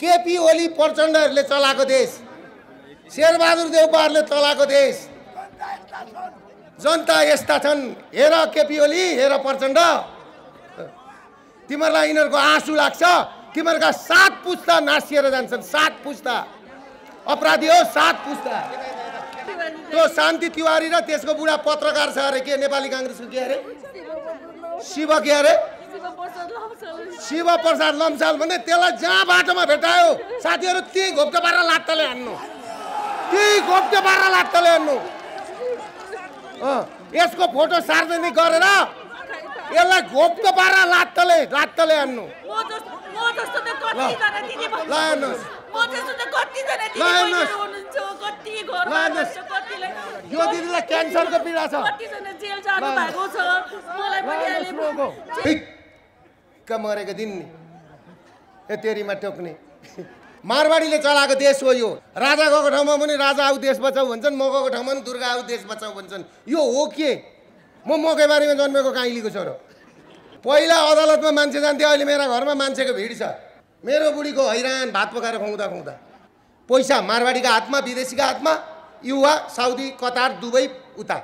केपी ओली प्रचण्डहरूले चलाएको देश शेरबहादुर देउपाहरूले चलाएको देश जनता यस्ता छन् हेर केपी ओली हेर प्रचण्ड तिमीहरूलाई यिनीहरूको आँसु लाग्छ तिमीहरूका सात पुस्ता नासिएर जान्छन् सात पुस्ता अपराधी हो सात पुस्ता त्यो शान्ति तिवारी र त्यसको बुढा पत्रकार छ अरे के नेपाली काङ्ग्रेसको के अरे शिव के अरे शिव प्रसाद लम्साल भने त्यसलाई जहाँ बाटोमा भेटायो साथीहरू त्यही घोप्टो पारेर लात्ताले हान्नु त्यही घोप्टो पारेर लात्ताले हान्नु यसको फोटो सार्वजनिक गरेर यसलाई घोप्टो पारेर लात्ताले लात्ताले हान्नु यो दिदीलाई क्यान्सरको पीडा छ ठिक्क मरेको दिन नि ए तेरीमा टोक्ने मारवाडीले चलाएको देश हो यो राजा गएको ठाउँमा पनि राजा आऊ देश बचाऊ भन्छन् म गएको ठाउँमा पनि दुर्गा आऊ देश बचाऊ भन्छन् यो हो के म मकैबारीमा जन्मेको काइलीको छोरो पहिला अदालतमा मान्छे जान्थे अहिले मेरा घरमा मान्छेको भिड छ मेरो बुढीको हैरान भात पकाएर खुवाउँदा खुवाउँदा पैसा मारवाडीका हातमा विदेशीका हातमा युवा साउदी कतार दुबई उता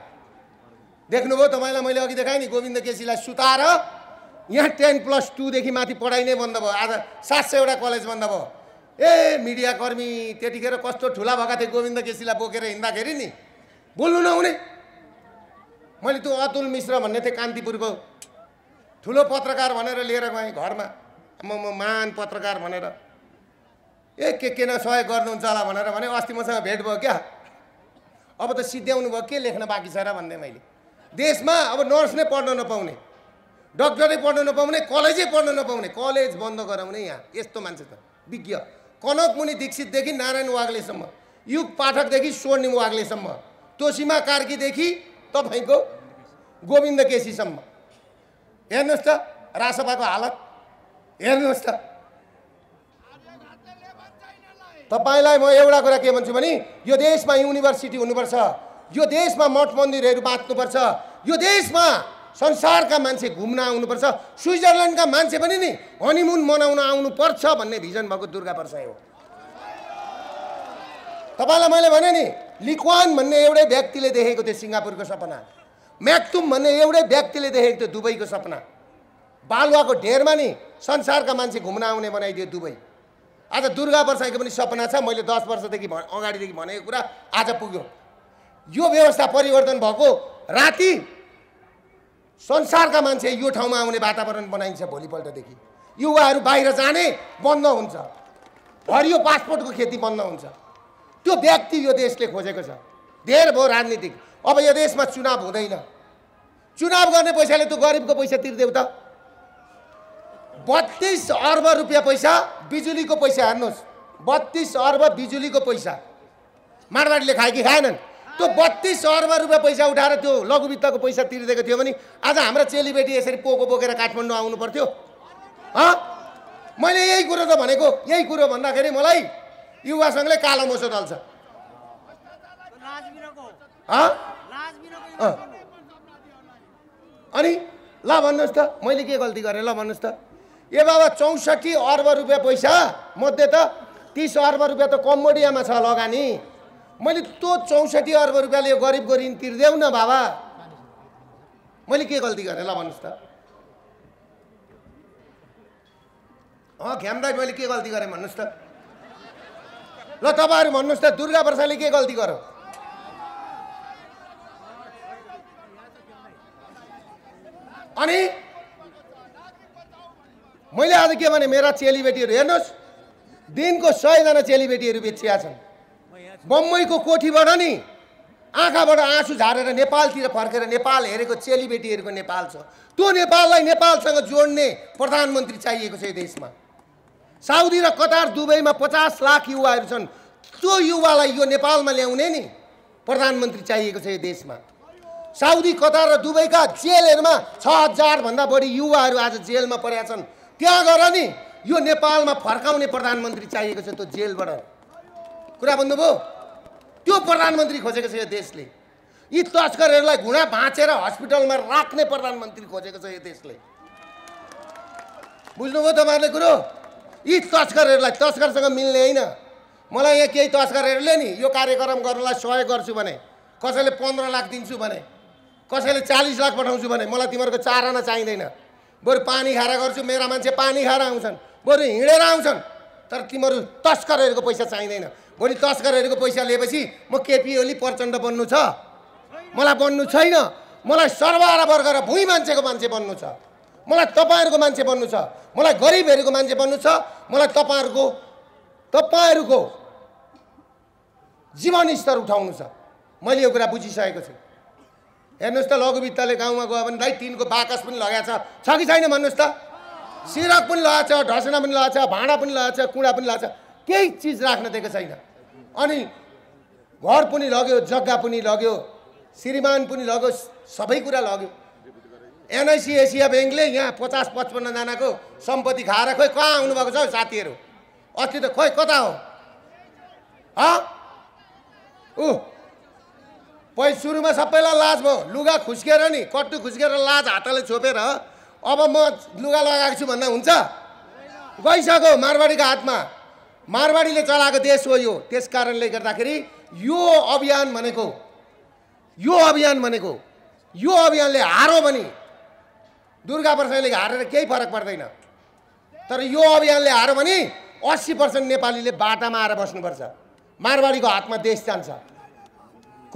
देख्नुभयो तपाईँलाई मैले अघि देखाएँ नि गोविन्द केसीलाई सुताएर यहाँ टेन प्लस टूदेखि माथि पढाइ नै बन्द भयो आज सात सयवटा कलेज बन्द भयो ए मिडियाकर्मी त्यतिखेर कस्तो ठुला भएका थिए गोविन्द केसीलाई बोकेर हिँड्दाखेरि नि बोल्नु नहुने मैले त्यो अतुल मिश्र भन्ने थिएँ कान्तिपुरको ठुलो पत्रकार भनेर लिएर गएँ घरमा म म महान पत्रकार भनेर ए के के न सहयोग गर्नुहुन्छ होला भनेर भने अस्ति मसँग भेट भयो क्या अब त सिद्ध्याउनु भयो के लेख्न बाँकी छ र भन्दै मैले देशमा अब नर्स नै पढ्न नपाउने डक्टरै पढ्न नपाउने कलेजै पढ्न नपाउने कलेज बन्द गराउने यहाँ यस्तो मान्छे त विज्ञ कनकमुनि दीक्षितदेखि नारायण वाग्लेसम्म युग पाठकदेखि स्वर्णिम वाग्लेसम्म तोसीमा कार्कीदेखि तपाईँको गोविन्द केसीसम्म हेर्नुहोस् त रासपाको हालत हेर्नुहोस् त तपाईँलाई म एउटा कुरा के भन्छु भने यो देशमा युनिभर्सिटी हुनुपर्छ यो देशमा मठ मन्दिरहरू बाँच्नुपर्छ यो देशमा संसारका मान्छे घुम्न आउनुपर्छ स्विजरल्यान्डका मान्छे पनि नि हनिमुन मनाउन आउनुपर्छ भन्ने भिजन भएको दुर्गा परसाई हो तपाईँलाई मैले भने नि लिक्वान भन्ने एउटै व्यक्तिले देखेको थियो सिङ्गापुरको सपना म्याक्तुम भन्ने एउटै व्यक्तिले देखेको थियो दुबईको सपना बालुवाको ढेरमा नि संसारका मान्छे घुम्न आउने बनाइदियो दुबई आज दुर्गा वर्षाको पनि सपना छ मैले दस वर्षदेखि अगाडिदेखि भनेको कुरा आज पुग्यो यो व्यवस्था परिवर्तन भएको राति संसारका मान्छे यो ठाउँमा आउने वातावरण बनाइन्छ भोलिपल्टदेखि युवाहरू बाहिर जाने बन्द हुन्छ हरियो पासपोर्टको खेती बन्द हुन्छ त्यो व्यक्ति यो देशले खोजेको छ धेर भयो राजनीतिक अब यो देशमा चुनाव हुँदैन चुनाव गर्ने पैसाले त्यो गरिबको पैसा तिर्देऊ त बत्तिस अर्ब रुपियाँ पैसा बिजुलीको पैसा हेर्नुहोस् बत्तिस अर्ब बिजुलीको पैसा मारवाडीले खाए कि खाएनन् त्यो बत्तिस अर्ब रुपियाँ पैसा उठाएर त्यो लघुवित्तको पैसा तिरिदिएको थियो भने आज हाम्रो चेलीबेटी यसरी पोको बोकेर काठमाडौँ आउनु पर्थ्यो मैले यही कुरो त भनेको यही कुरो भन्दाखेरि मलाई युवासँगले कालो मोसो दल्छ अनि ल भन्नुहोस् त मैले के गल्ती गरेँ ल भन्नुहोस् त ए बाबा चौसठी अर्ब रुपियाँ पैसा मध्ये त तिस अर्ब रुपियाँ त कम्बोडियामा छ लगानी मैले त्यो चौसठी अर्ब रुपियाँले यो गरिबको ऋण तिर्देऊ न बाबा मैले के गल्ती गरेँ ल भन्नुहोस् त अँ घ्याम्दा मैले के गल्ती गरेँ भन्नुहोस् त ल तपाईँहरू भन्नुहोस् त दुर्गा प्रसादले के गल्ती गर अनि मैले आज के भने मेरा चेलीबेटीहरू हेर्नुहोस् दिनको सयजना चेलीबेटीहरू बेचिया छन् बम्बईको कोठीबाट नि आँखाबाट आँसु झारेर नेपालतिर फर्केर नेपाल हेरेको चेलीबेटीहरूको नेपाल छ त्यो नेपाललाई नेपालसँग जोड्ने प्रधानमन्त्री चाहिएको छ यो देशमा साउदी र कतार दुबईमा पचास लाख युवाहरू छन् त्यो युवालाई यो नेपालमा ल्याउने नि प्रधानमन्त्री चाहिएको छ यो देशमा साउदी कतार र दुबईका जेलहरूमा छ हजारभन्दा बढी युवाहरू आज जेलमा परेका छन् त्यहाँ गएर नि यो नेपालमा फर्काउने प्रधानमन्त्री चाहिएको छ त्यो जेलबाट कुरा भन्नुभयो त्यो प्रधानमन्त्री खोजेको छ यो देशले यी तस्करहरूलाई घुँडा भाँचेर हस्पिटलमा राख्ने प्रधानमन्त्री खोजेको छ यो देशले बुझ्नुभयो तपाईँहरूले कुरो यी तस्करहरूलाई तस्करसँग मिल्ने होइन मलाई यहाँ केही तस्करहरूले नि यो कार्यक्रम गर्नलाई सहयोग गर्छु भने कसैले पन्ध्र लाख दिन्छु भने कसैले चालिस लाख पठाउँछु भने मलाई तिमीहरूको चारना चाहिँदैन बरु पानी खाएर गर्छु मेरा मान्छे पानी खाएर आउँछन् बरु हिँडेर आउँछन् तर तिमीहरू तस्करहरूको पैसा चाहिँदैन भोलि तस्करहरूको पैसा लिएपछि म केपी ओली प्रचण्ड बन्नु छ मलाई बन्नु छैन मलाई सर्वहारा वर्ग र भुइँ मान्छेको मान्छे बन्नु छ मलाई तपाईँहरूको मान्छे बन्नु छ मलाई गरिबहरूको मान्छे बन्नु छ मलाई तपाईँहरूको तपाईँहरूको जीवन स्तर उठाउनु छ मैले यो कुरा बुझिसकेको छु हेर्नुहोस् त लघुवित्तले गाउँमा गयो भने दाइ तिनको बाकस पनि लगाएको छ कि छैन भन्नुहोस् त सिरक पनि लगाएको छ ढसना पनि लगाएको छ भाँडा पनि लगाएको छ कुँडा पनि लगाएको छ केही चिज राख्न दिएको छैन अनि घर पनि लग्यो जग्गा पनि लग्यो श्रीमान पनि लग्यो सबै कुरा लग्यो एनआइसी एसिया ब्याङ्कले यहाँ पचास पचपन्नजनाको सम्पत्ति खाएर खोइ कहाँ आउनुभएको छ साथीहरू अस्ति त खोइ कता हो ऊ पै सुरुमा सबैलाई लाज भयो लुगा खुस्केर नि कट्टु खुस्केर लाज हातले छोपेर अब म लुगा लगाएको छु भन्दा हुन्छ गइसक्यो मारवाडीको हातमा मारवाडीले चलाएको देश हो यो त्यस कारणले गर्दाखेरि यो अभियान भनेको यो अभियान भनेको यो अभियानले हारो भने दुर्गा प्रसाईले हारेर केही फरक पर्दैन तर यो अभियानले हारो भने अस्सी पर्सेन्ट नेपालीले बाटामा आएर बस्नुपर्छ मारवाडीको हातमा देश जान्छ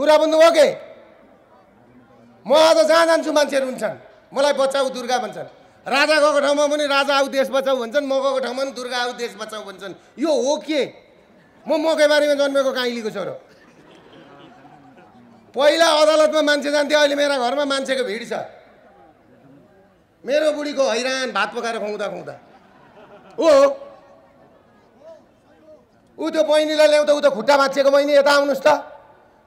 कुरा बुझ्नुभयो के म आज जहाँ जान्छु मान्छेहरू हुन्छन् मलाई बचाऊ दुर्गा भन्छन् राजा गएको ठाउँमा पनि राजा आऊ देश बचाऊ भन्छन् म गएको ठाउँमा पनि दुर्गा आऊ देश बचाऊ भन्छन् यो हो के म मकै बारेमा जन्मेको काइलीको छोरो पहिला अदालतमा मान्छे जान्थे अहिले मेरा घरमा मान्छेको भिड छ मेरो बुढीको हैरान भात पकाएर खुवाउँदा खुवाउँदा हो ऊ त्यो बहिनीलाई ल्याउँदा ऊ त खुट्टा भाँचिएको बहिनी यता आउनुहोस् त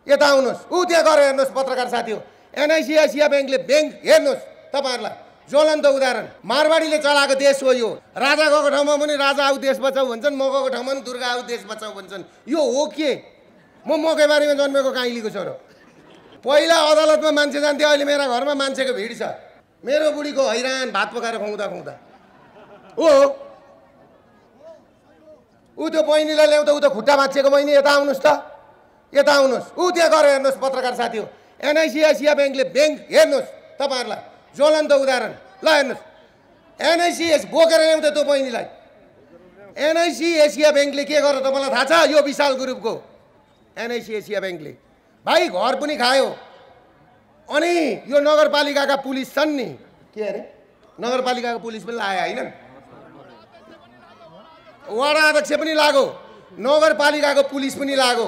यता आउनुहोस् ऊ त्यहाँ गएर हेर्नुहोस् पत्रकार साथी हो एनआइसिआइसिआई ब्याङ्कले ब्याङ्क हेर्नुहोस् तपाईँहरूलाई ज्वलन्त उदाहरण मारवाडीले चलाएको देश हो यो राजा गएको ठाउँमा पनि राजा आऊ देश बचाऊ भन्छन् म गएको ठाउँमा पनि दुर्गा आऊ देश बचाऊ भन्छन् यो हो के म बारेमा जन्मेको काइलीको छोरो पहिला अदालतमा मान्छे जान्थ्यो अहिले मेरा घरमा मान्छेको भिड छ मेरो बुढीको हैरान भात पकाएर खुवाउँदा खुवाउँदा ओ ऊ त्यो बहिनीलाई ल्याउँदा ऊ त खुट्टा भाँचिएको बहिनी यता आउनुहोस् त यता आउनुहोस् ऊ त्यहाँ गएर हेर्नुहोस् पत्रकार साथी हो एनआइसिआइसिआई ब्याङ्कले ब्याङ्क हेर्नुहोस् तपाईँहरूलाई ज्वलन्त उदाहरण ल हेर्नुहोस् एनआइसिएस बोकेर ल्याउँथे त्यो बहिनीलाई एनआइसी एसिया ब्याङ्कले के गर्यो मलाई थाहा छ यो विशाल ग्रुपको एनआइसी एसिया ब्याङ्कले भाइ घर पनि खायो अनि यो नगरपालिकाका पुलिस छन् नि के अरे नगरपालिकाको पुलिस पनि लायो होइन वडा अध्यक्ष पनि लागो नगरपालिकाको पुलिस पनि लागो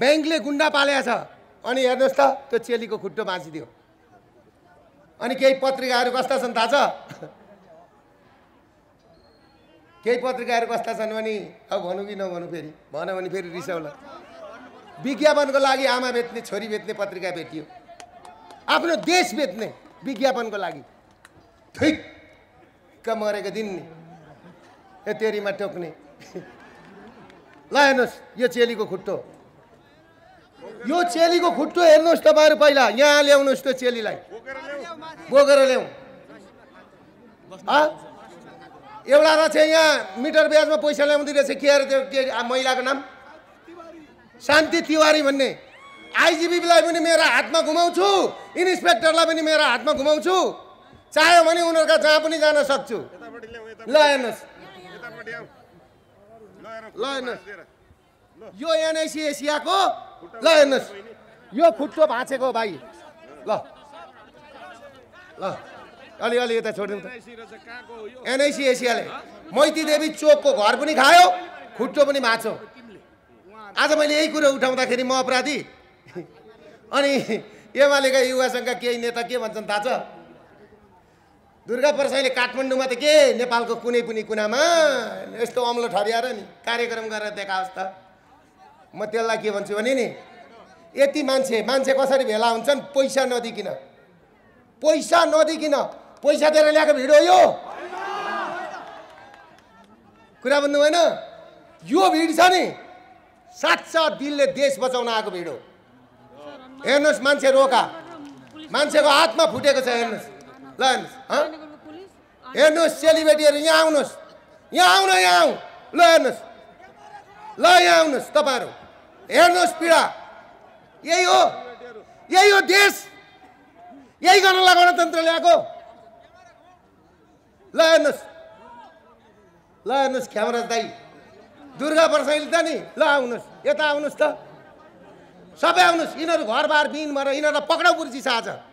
ब्याङ्कले गुन्डा पालेको छ अनि हेर्नुहोस् त त्यो चेलीको खुट्टो बाँचिदियो अनि केही पत्रिकाहरू कस्ता छन् थाहा छ केही पत्रिकाहरू कस्ता छन् भने अब भनौँ कि नभनौँ फेरि भन भने फेरि रिसाउला विज्ञापनको लागि आमा बेच्ने छोरी बेच्ने पत्रिका भेटियो आफ्नो देश बेच्ने विज्ञापनको लागि ठिक्क मरेको दिन नि ए तेरीमा टोक्ने ल हेर्नुहोस् यो चेलीको खुट्टो यो चेलीको खुट्टो हेर्नुहोस् तपाईँहरू पहिला यहाँ ल्याउनुहोस् त्यो चेलीलाई बोकेर ल्याउँ एउटा चाहिँ यहाँ मिटर ब्याजमा पैसा ल्याउँदै रहेछ के अरे त्यो के महिलाको नाम शान्ति तिवारी भन्ने आइजिबीलाई पनि मेरो हातमा घुमाउँछु इन्सपेक्टरलाई पनि मेरो हातमा घुमाउँछु चाह्यो भने उनीहरूका जहाँ पनि जान सक्छु ल हेर्नुहोस् ल हेर्नुहोस् यो एनआइसी एसियाको ल हेर्नुहोस् यो खुट्टो भाँचेको भाइ ल ल अलिअलि यता छोडिदिउँ त एनआइसी एसियाले मैती देवी चोकको घर पनि खायो खुट्टो पनि भाँचो आज मैले यही कुरो उठाउँदाखेरि म अपराधी अनि एमालेका युवा सङ्घका केही नेता के भन्छन् थाहा छ दुर्गा प्रसाईले काठमाडौँमा त के नेपालको कुनै पनि कुनामा यस्तो अम्लो ठरिएर नि कार्यक्रम गरेर देखाओस् त म त्यसलाई के भन्छु भने नि यति मान्छे मान्छे कसरी भेला हुन्छन् पैसा नदिकन पैसा नदिकन पैसा दिएर ल्याएको भिड हो यो कुरा भन्नु भएन यो भिड छ नि साँच्चा दिलले देश बचाउन आएको भिड हो हेर्नुहोस् मान्छे रोका मान्छेको हातमा फुटेको छ हेर्नुहोस् ल हेर्नुहोस् हेर्नुहोस् सेलिब्रेटीहरू यहाँ आउनुहोस् यहाँ आउनु यहाँ आउँ ल हेर्नुहोस् ल यहाँ आउनुहोस् तपाईँहरू हेर्नुहोस् पीडा यही हो यही हो देश यही गर्नलाई गणतन्त्र ल्याएको ल हेर्नुहोस् ल हेर्नुहोस् ख्यामराज दाई दुर्गा प्रसाईले त नि ल आउनुहोस् यता आउनुहोस् त सबै आउनुहोस् यिनीहरू घरबार बिन भएर यिनीहरूलाई पक्राउ पुर्ची छ आज